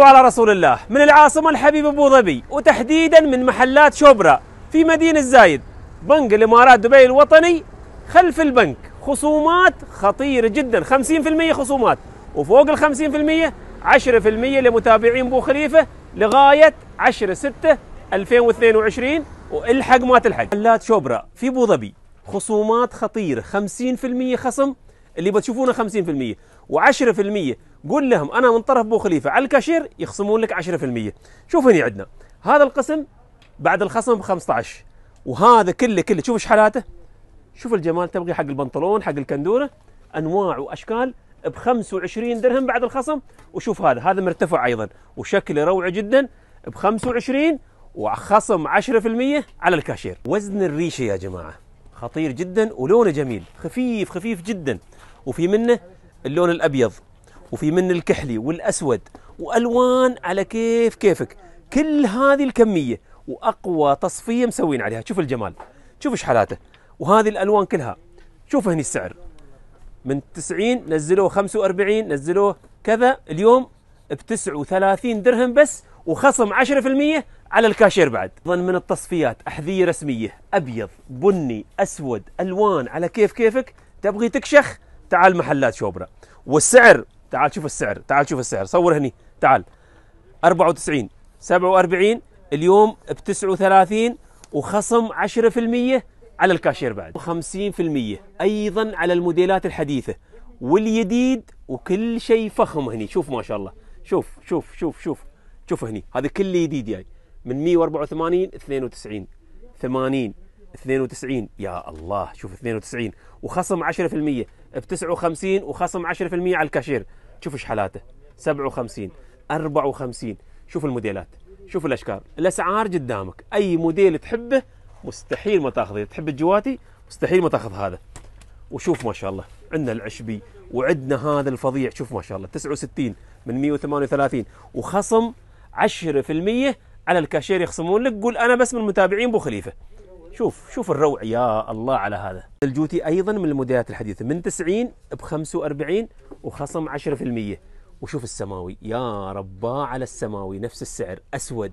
على رسول الله من العاصمة الحبيب أبو ظبي وتحديدا من محلات شوبرا في مدينة الزايد بنك الإمارات دبي الوطني خلف البنك خصومات خطيرة جدا 50% خصومات وفوق ال 50% 10% لمتابعين بو خليفة لغاية 10 6 2022 والحق ما تلحق محلات شوبرا في أبو ظبي خصومات خطيرة 50% خصم اللي بتشوفونه 50% و10% قول لهم انا من طرف بو خليفه على الكاشير يخصمون لك 10% شوف هنا عندنا هذا القسم بعد الخصم ب 15 وهذا كله كله شوف ايش حالاته شوف الجمال تبغي حق البنطلون حق الكندوره انواع واشكال ب 25 درهم بعد الخصم وشوف هذا هذا مرتفع ايضا وشكله روعه جدا ب 25 وخصم 10% على الكاشير وزن الريشه يا جماعه خطير جدا ولونه جميل خفيف خفيف جدا وفي منه اللون الابيض وفي من الكحلي والأسود وألوان على كيف كيفك كل هذه الكمية وأقوى تصفية مسوين عليها شوف الجمال شوف إيش حالاته وهذه الألوان كلها شوف هني السعر من 90 نزلوه 45 نزلوه كذا اليوم ب 39 درهم بس وخصم 10% على الكاشير بعد ايضا من التصفيات احذيه رسميه ابيض بني اسود الوان على كيف كيفك تبغي تكشخ تعال محلات شوبرا والسعر تعال شوف السعر تعال شوف السعر صور هني تعال 94 47 اليوم ب 39 وخصم 10% على الكاشير بعد و 50% ايضا على الموديلات الحديثه والجديد وكل شيء فخم هني شوف ما شاء الله شوف شوف شوف شوف شوف هني هذا كله جديد جاي من 184 92 80 92 يا الله شوف 92 وخصم 10% ب 59 وخصم 10% على الكاشير شوف ايش حالاته 57 54 شوف الموديلات شوف الاشكال الاسعار قدامك اي موديل تحبه مستحيل ما تاخذه تحب الجواتي مستحيل ما تاخذ هذا وشوف ما شاء الله عندنا العشبي وعندنا هذا الفظيع شوف ما شاء الله 69 من 138 وخصم 10% على الكاشير يخصمون لك قول انا بس من متابعين بو خليفه شوف شوف الروع يا الله على هذا الجوتي ايضا من الموديلات الحديثه من 90 ب 45 وخصم 10% وشوف السماوي يا رباه على السماوي نفس السعر اسود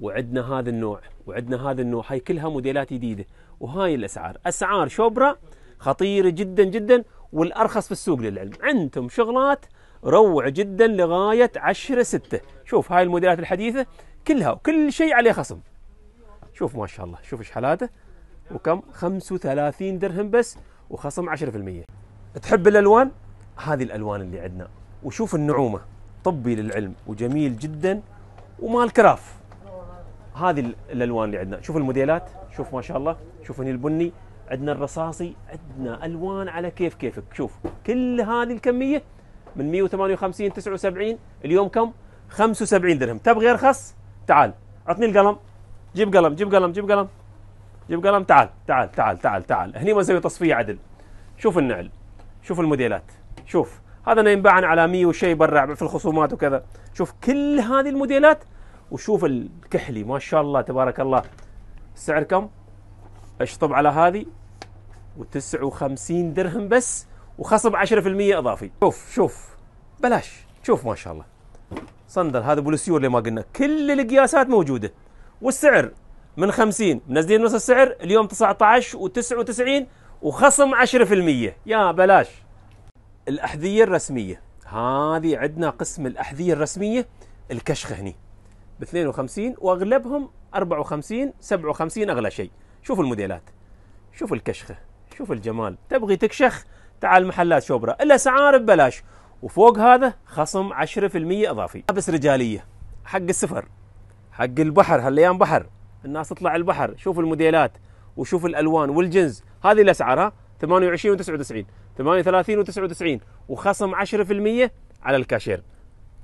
وعندنا هذا النوع وعندنا هذا النوع هاي كلها موديلات جديده وهاي الاسعار اسعار شوبرا خطيره جدا جدا والارخص في السوق للعلم عندهم شغلات روعه جدا لغايه 10 6 شوف هاي الموديلات الحديثه كلها وكل شيء عليه خصم شوف ما شاء الله شوف ايش حالاته وكم 35 درهم بس وخصم 10% تحب الالوان هذه الالوان اللي عندنا وشوف النعومه طبي للعلم وجميل جدا ومال كراف هذه الالوان اللي عندنا شوف الموديلات شوف ما شاء الله شوف هنا البني عندنا الرصاصي عندنا الوان على كيف كيفك شوف كل هذه الكميه من 158 79 اليوم كم 75 درهم تبغي ارخص تعال عطني القلم جيب قلم جيب قلم جيب قلم جيب قلم تعال تعال تعال تعال تعال هني ما نسوي تصفيه عدل شوف النعل شوف الموديلات شوف هذا ينباع على 100 وشيء برا في الخصومات وكذا شوف كل هذه الموديلات وشوف الكحلي ما شاء الله تبارك الله السعر كم اشطب على هذه و59 درهم بس وخصم 10% اضافي شوف شوف بلاش شوف ما شاء الله صندل هذا بوليسيور اللي ما قلنا كل القياسات موجوده والسعر من 50 منزلين نص السعر اليوم 19 و99 وخصم 10% يا بلاش الأحذية الرسمية هذه عندنا قسم الأحذية الرسمية الكشخة هني ب 52 وأغلبهم 54 57 أغلى شيء شوفوا الموديلات شوفوا الكشخة شوف الجمال تبغي تكشخ تعال محلات شوبرا الأسعار ببلاش وفوق هذا خصم 10% اضافي ملابس رجاليه حق السفر حق البحر هالايام بحر الناس تطلع البحر شوف الموديلات وشوف الالوان والجنز هذه الاسعار 28 و99 38 و99 وخصم 10% على الكاشير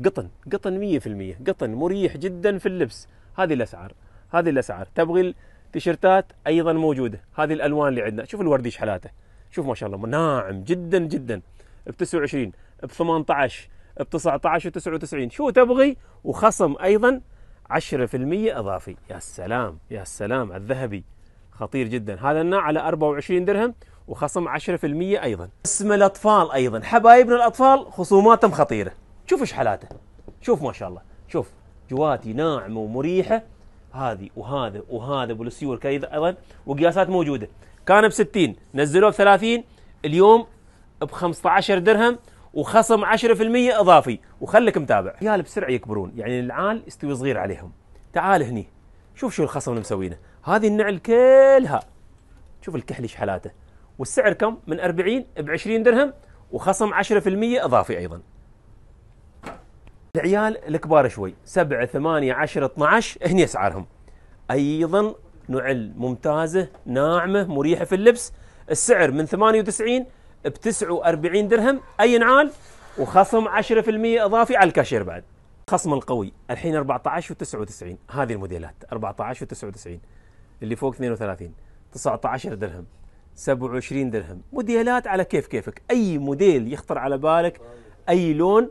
قطن قطن 100% قطن مريح جدا في اللبس هذه الاسعار هذه الاسعار تبغي التيشيرتات ايضا موجوده هذه الالوان اللي عندنا شوف الوردي حالاته شوف ما شاء الله ناعم جدا جدا ب 29 ب 18 ب 19 و99 شو تبغي وخصم ايضا 10% اضافي يا سلام يا سلام الذهبي خطير جدا هذا النوع على 24 درهم وخصم 10% ايضا اسم الاطفال ايضا حبايبنا الاطفال خصوماتهم خطيره شوف ايش حالاته شوف ما شاء الله شوف جواتي ناعمه ومريحه هذه وهذا وهذا بالسيور كذا ايضا وقياسات موجوده كان ب 60 نزلوه ب 30 اليوم ب 15 درهم وخصم 10% اضافي وخلك متابع عيال بسرعه يكبرون يعني العال يستوي صغير عليهم تعال هني شوف شو الخصم اللي مسوينه هذه النعل كلها شوف الكحل ايش حالاته والسعر كم؟ من 40 ب 20 درهم وخصم 10% اضافي ايضا. العيال الكبار شوي 7 8 10 12 هني اسعارهم. ايضا نعل ممتازه ناعمه مريحه في اللبس السعر من 98 ب 49 درهم اي نعال وخصم 10% اضافي على الكاشير بعد. خصم القوي الحين 14 و99 هذه الموديلات 14 و99 اللي فوق 32 19 درهم 27 درهم موديلات على كيف كيفك اي موديل يخطر على بالك اي لون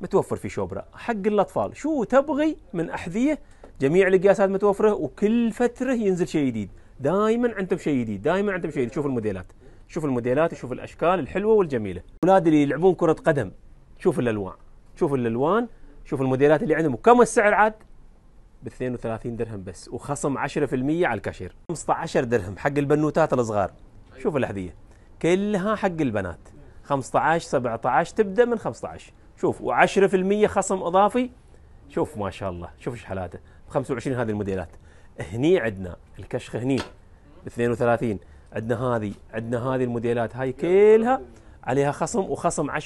متوفر في شوبرا حق الاطفال شو تبغي من احذيه جميع القياسات متوفره وكل فتره ينزل شيء جديد دائما عندهم شيء جديد دائما عندهم شيء جديد شوف الموديلات شوف الموديلات وشوف الاشكال الحلوه والجميله اولاد اللي يلعبون كره قدم شوف الالوان شوف الالوان شوف الموديلات اللي عندهم وكم السعر عاد ب 32 درهم بس وخصم 10% على الكاشير 15 درهم حق البنوتات الصغار شوف الاحذيه كلها حق البنات 15 17 تبدا من 15 شوف و10% خصم اضافي شوف ما شاء الله شوف ايش حالاته 25 هذه الموديلات هني عندنا الكشخ هني 32 عندنا هذه عندنا هذه الموديلات هاي كلها عليها خصم وخصم 10%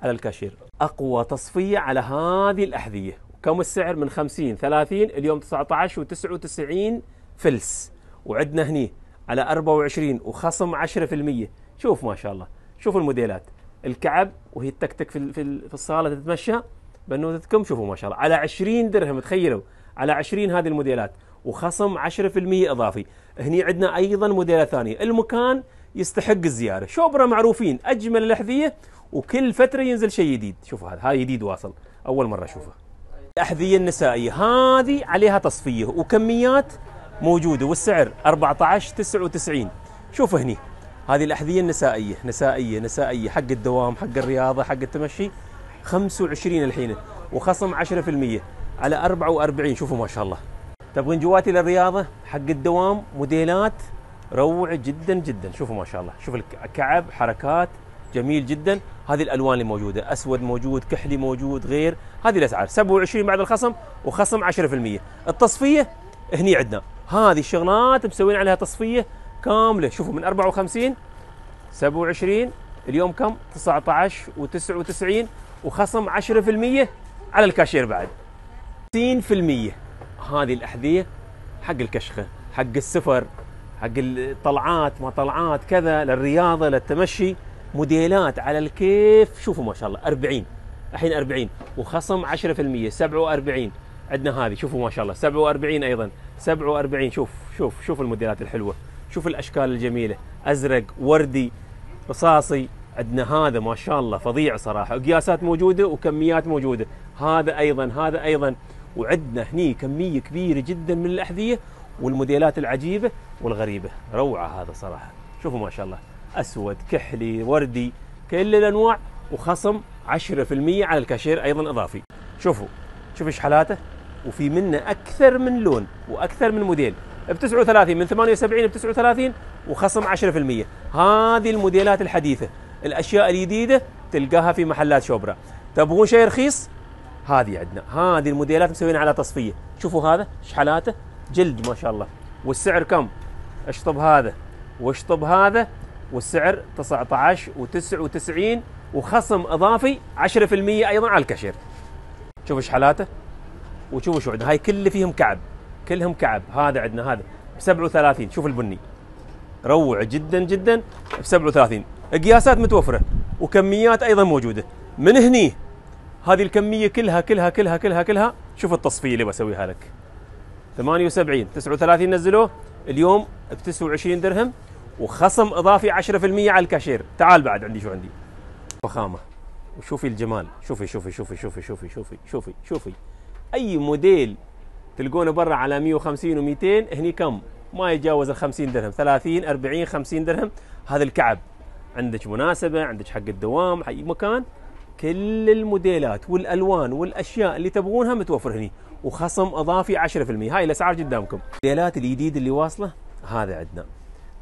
على الكاشير اقوى تصفيه على هذه الاحذيه كم السعر من 50 30 اليوم 19 و99 فلس وعندنا هني على 24 وخصم 10% شوف ما شاء الله شوف الموديلات الكعب وهي تكتك في في الصاله تتمشى بنوتتكم شوفوا ما شاء الله على 20 درهم تخيلوا على 20 هذه الموديلات وخصم 10% اضافي هني عندنا ايضا موديلات ثانيه المكان يستحق الزياره شوبرا معروفين اجمل الاحذيه وكل فتره ينزل شيء جديد شوفوا هذا هاي جديد واصل اول مره اشوفه الاحذيه النسائيه هذه عليها تصفيه وكميات موجوده والسعر 14.99 شوفوا هني هذه الأحذية النسائية نسائية نسائية حق الدوام حق الرياضة حق التمشي 25 الحين وخصم 10% على 44 شوفوا ما شاء الله تبغين طيب، جواتي للرياضة حق الدوام موديلات روعة جدا جدا شوفوا ما شاء الله شوف الكعب حركات جميل جدا هذه الالوان اللي موجوده اسود موجود كحلي موجود غير هذه الاسعار 27 بعد الخصم وخصم 10% التصفيه هني عندنا هذه الشغلات مسوين عليها تصفيه كامله شوفوا من 54 27 اليوم كم 19 و99 وخصم 10% على الكاشير بعد 60% هذه الاحذيه حق الكشخه حق السفر حق الطلعات ما طلعات كذا للرياضه للتمشي موديلات على الكيف شوفوا ما شاء الله 40 الحين 40 وخصم 10% 47 عندنا هذه شوفوا ما شاء الله 47 ايضا 47 شوف شوف شوف الموديلات الحلوه شوف الاشكال الجميله ازرق وردي رصاصي عندنا هذا ما شاء الله فظيع صراحه قياسات موجوده وكميات موجوده هذا ايضا هذا ايضا وعندنا هني كميه كبيره جدا من الاحذيه والموديلات العجيبه والغريبه روعه هذا صراحه شوفوا ما شاء الله اسود كحلي وردي كل الانواع وخصم 10% على الكاشير ايضا اضافي شوفوا شوف ايش حالاته وفي منه اكثر من لون واكثر من موديل ب 39 من 78 ب 39 وخصم 10% هذه الموديلات الحديثه الاشياء الجديده تلقاها في محلات شوبرا تبغون شيء رخيص هذه عندنا هذه الموديلات مسوينها على تصفيه شوفوا هذا شحلاته جلد ما شاء الله والسعر كم اشطب هذا واشطب هذا والسعر 19 و99 وخصم اضافي 10% ايضا على الكاشير شوف شحلاته وشوفوا شو عندنا هاي كل فيهم كعب كلهم كعب هذا عندنا هذا ب 37 شوف البني روع جدا جدا ب 37 قياسات متوفره وكميات ايضا موجوده من هني هذه الكميه كلها كلها كلها كلها كلها شوف التصفيه اللي بسويها لك 78 39 نزلوه اليوم ب 29 درهم وخصم اضافي 10% على الكاشير تعال بعد عندي شو عندي فخامه وشوفي الجمال شوفي شوفي شوفي شوفي شوفي شوفي شوفي شوفي اي موديل تلقونه برا على 150 و200 هني كم ما يتجاوز ال 50 درهم 30 40 50 درهم هذا الكعب عندك مناسبه عندك حق الدوام اي مكان كل الموديلات والالوان والاشياء اللي تبغونها متوفر هني وخصم اضافي 10% هاي الاسعار قدامكم الموديلات الجديد اللي واصله هذا عندنا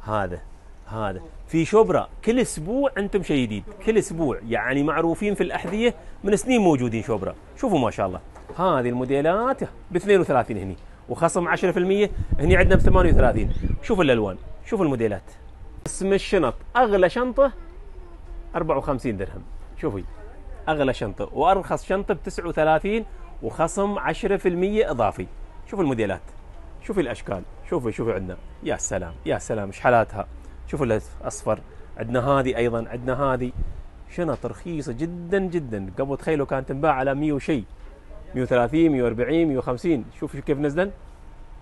هذا هذا في شبرا كل اسبوع انتم شيء جديد كل اسبوع يعني معروفين في الاحذيه من سنين موجودين شبرا شوفوا ما شاء الله هذه الموديلات ب 32 هني وخصم 10% هني عندنا ب 38 شوف الالوان شوف الموديلات اسم الشنط اغلى شنطه 54 درهم شوفي اغلى شنطه وارخص شنطه ب 39 وخصم 10% اضافي شوف الموديلات شوفي الاشكال شوفي شوفي عندنا يا سلام يا سلام شحالاتها شوفوا الاصفر عندنا هذه ايضا عندنا هذه شنط رخيصه جدا جدا قبل تخيلوا كانت تنباع على 100 وشي 130 140 150 شوف كيف نزلن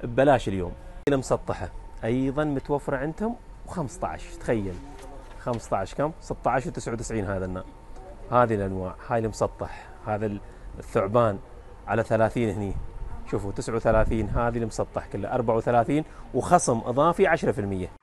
ببلاش اليوم المسطحه ايضا متوفره عندهم و15 تخيل 15 كم 16 و99 هذا النا هذه الانواع هاي المسطح هذا الثعبان على 30 هني شوفوا 39 هذه المسطح كله 34 وخصم اضافي 10%